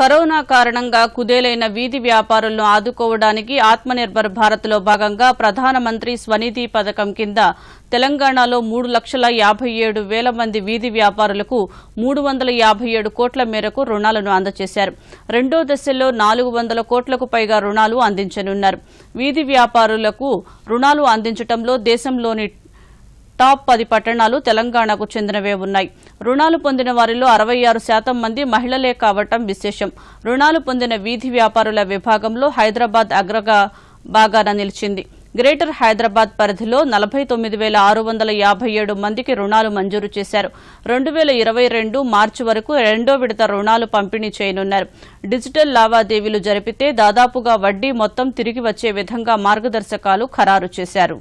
corona కారణంగా కుదేలైన వీధి వ్యాపారులను ఆదుకోవడానికి ఆత్మనిర్భర్ భారత్లో భాగంగా ప్రధానమంత్రి స్వనిధి పథకం కింద తెలంగాణలో మూడు లక్షల యాభై ఏడు వేల మంది వీధి వ్యాపారులకు మూడు వందల యాభై ఏడు కోట్ల మేరకు రుణాలను అందజేశారు రెండో దశలో నాలుగు వందల కోట్లకు పైగా రుణాలు అందించనున్నారు వీధి వ్యాపారులకు రుణాలు అందించడంలో దేశంలోని టాప్ పది పట్టణాలు తెలంగాణకు చెందినవే ఉన్నాయి రుణాలు పొందిన వారిలో అరవై శాతం మంది మహిళలే కావటం విశేషం రుణాలు పొందిన వీధి వ్యాపారుల విభాగంలో హైదరాబాద్ అగ్రగా బాగా నిలిచింది గ్రేటర్ హైదరాబాద్ పరిధిలో నలభై తొమ్మిది వేల ఆరు వందల యాభై ఏడు మందికి రుణాలు మంజూరు చేశారు రెండు వేల ఇరవై రెండు మార్చి వరకు రెండో విడత రుణాలు పంపిణీ చేయనున్నారు డిజిటల్ లావాదేవీలు జరిపితే దాదాపుగా వడ్డీ మొత్తం తిరిగి వచ్చే విధంగా మార్గదర్శకాలు ఖరారు చేశారు